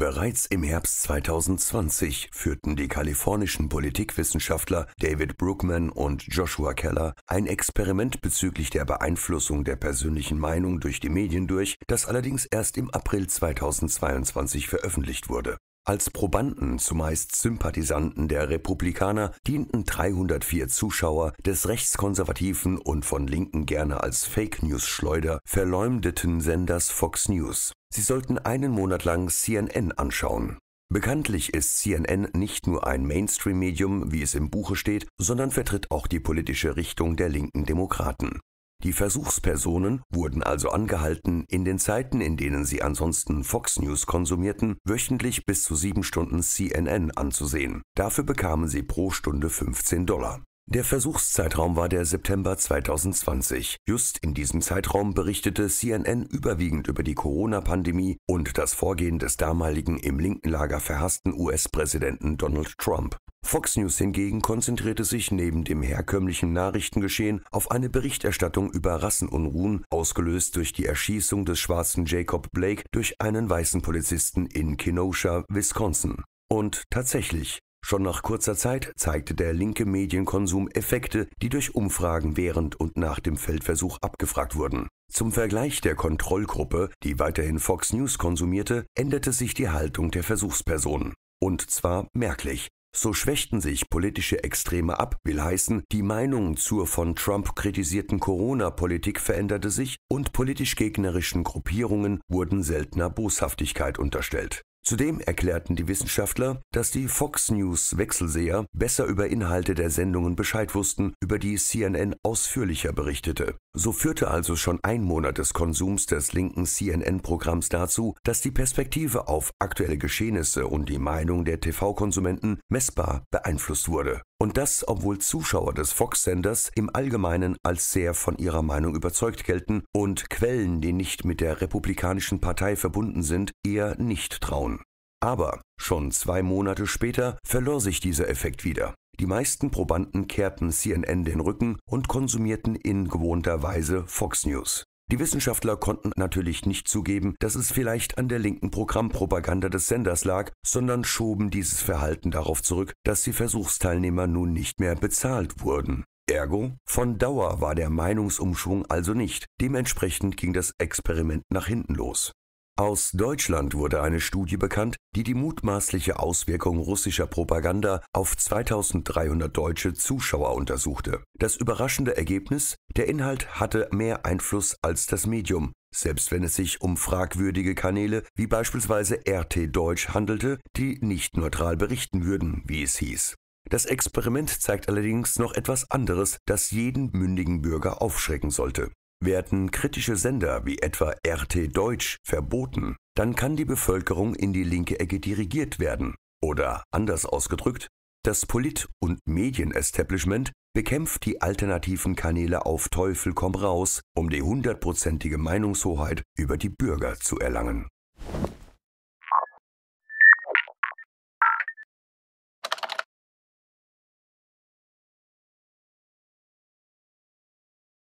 Bereits im Herbst 2020 führten die kalifornischen Politikwissenschaftler David Brookman und Joshua Keller ein Experiment bezüglich der Beeinflussung der persönlichen Meinung durch die Medien durch, das allerdings erst im April 2022 veröffentlicht wurde als Probanden, zumeist Sympathisanten der Republikaner, dienten 304 Zuschauer des rechtskonservativen und von Linken gerne als Fake News Schleuder verleumdeten Senders Fox News. Sie sollten einen Monat lang CNN anschauen. Bekanntlich ist CNN nicht nur ein Mainstream-Medium, wie es im Buche steht, sondern vertritt auch die politische Richtung der linken Demokraten. Die Versuchspersonen wurden also angehalten, in den Zeiten, in denen sie ansonsten Fox News konsumierten, wöchentlich bis zu sieben Stunden CNN anzusehen. Dafür bekamen sie pro Stunde 15 Dollar. Der Versuchszeitraum war der September 2020. Just in diesem Zeitraum berichtete CNN überwiegend über die Corona-Pandemie und das Vorgehen des damaligen im linken Lager verhassten US-Präsidenten Donald Trump. Fox News hingegen konzentrierte sich neben dem herkömmlichen Nachrichtengeschehen auf eine Berichterstattung über Rassenunruhen, ausgelöst durch die Erschießung des schwarzen Jacob Blake durch einen weißen Polizisten in Kenosha, Wisconsin. Und tatsächlich, Schon nach kurzer Zeit zeigte der linke Medienkonsum Effekte, die durch Umfragen während und nach dem Feldversuch abgefragt wurden. Zum Vergleich der Kontrollgruppe, die weiterhin Fox News konsumierte, änderte sich die Haltung der Versuchspersonen. Und zwar merklich. So schwächten sich politische Extreme ab, will heißen, die Meinung zur von Trump kritisierten Corona-Politik veränderte sich und politisch gegnerischen Gruppierungen wurden seltener Boshaftigkeit unterstellt. Zudem erklärten die Wissenschaftler, dass die Fox News-Wechselseher besser über Inhalte der Sendungen Bescheid wussten, über die CNN ausführlicher berichtete. So führte also schon ein Monat des Konsums des linken CNN-Programms dazu, dass die Perspektive auf aktuelle Geschehnisse und die Meinung der TV-Konsumenten messbar beeinflusst wurde. Und das, obwohl Zuschauer des Fox-Senders im Allgemeinen als sehr von ihrer Meinung überzeugt gelten und Quellen, die nicht mit der Republikanischen Partei verbunden sind, eher nicht trauen. Aber schon zwei Monate später verlor sich dieser Effekt wieder. Die meisten Probanden kehrten CNN den Rücken und konsumierten in gewohnter Weise Fox News. Die Wissenschaftler konnten natürlich nicht zugeben, dass es vielleicht an der linken Programmpropaganda des Senders lag, sondern schoben dieses Verhalten darauf zurück, dass die Versuchsteilnehmer nun nicht mehr bezahlt wurden. Ergo, von Dauer war der Meinungsumschwung also nicht. Dementsprechend ging das Experiment nach hinten los. Aus Deutschland wurde eine Studie bekannt, die die mutmaßliche Auswirkung russischer Propaganda auf 2300 deutsche Zuschauer untersuchte. Das überraschende Ergebnis, der Inhalt hatte mehr Einfluss als das Medium, selbst wenn es sich um fragwürdige Kanäle wie beispielsweise RT Deutsch handelte, die nicht neutral berichten würden, wie es hieß. Das Experiment zeigt allerdings noch etwas anderes, das jeden mündigen Bürger aufschrecken sollte. Werden kritische Sender wie etwa RT Deutsch verboten, dann kann die Bevölkerung in die linke Ecke dirigiert werden. Oder anders ausgedrückt, das Polit- und Medienestablishment bekämpft die alternativen Kanäle auf Teufel komm raus, um die hundertprozentige Meinungshoheit über die Bürger zu erlangen